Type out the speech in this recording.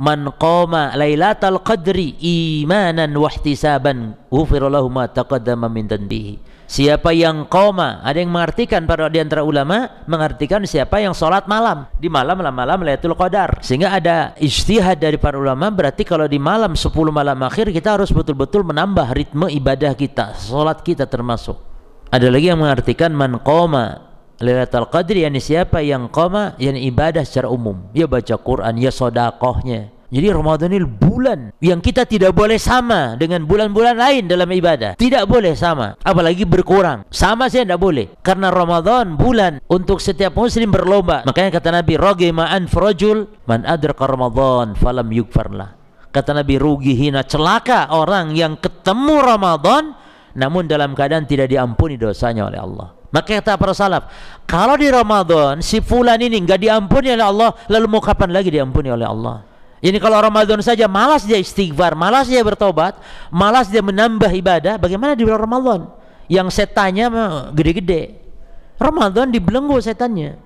man qama lailatal qadri imanan wahtisaban ghufirallahu ma taqaddama min dhanbihi siapa yang koma ada yang mengartikan para di antara ulama mengartikan siapa yang sholat malam di malam malam Lailatul Qadar sehingga ada ijtihad dari para ulama berarti kalau di malam 10 malam akhir kita harus betul-betul menambah ritme ibadah kita sholat kita termasuk ada lagi yang mengartikan man koma Lailatul Qadri yakni siapa yang koma yang ibadah secara umum. Ya baca Quran, ya sodakohnya. Jadi Ramadan ini bulan yang kita tidak boleh sama dengan bulan-bulan lain dalam ibadah. Tidak boleh sama, apalagi berkurang. Sama saja tidak boleh. Karena Ramadan bulan untuk setiap muslim berlomba. Makanya kata Nabi, "Rogi ma'an frajul man adraka Ramadan falam yukfarlah." Kata Nabi, rugi hina celaka orang yang ketemu Ramadan namun dalam keadaan tidak diampuni dosanya oleh Allah. Maka kata para salaf, kalau di Ramadan si fulan ini enggak diampuni oleh Allah, lalu mau kapan lagi diampuni oleh Allah? Ini kalau Ramadan saja malas dia istighfar, malas dia bertobat, malas dia menambah ibadah, bagaimana di bulan Ramadan? Yang setannya gede-gede. Ramadan dibelenggu setannya.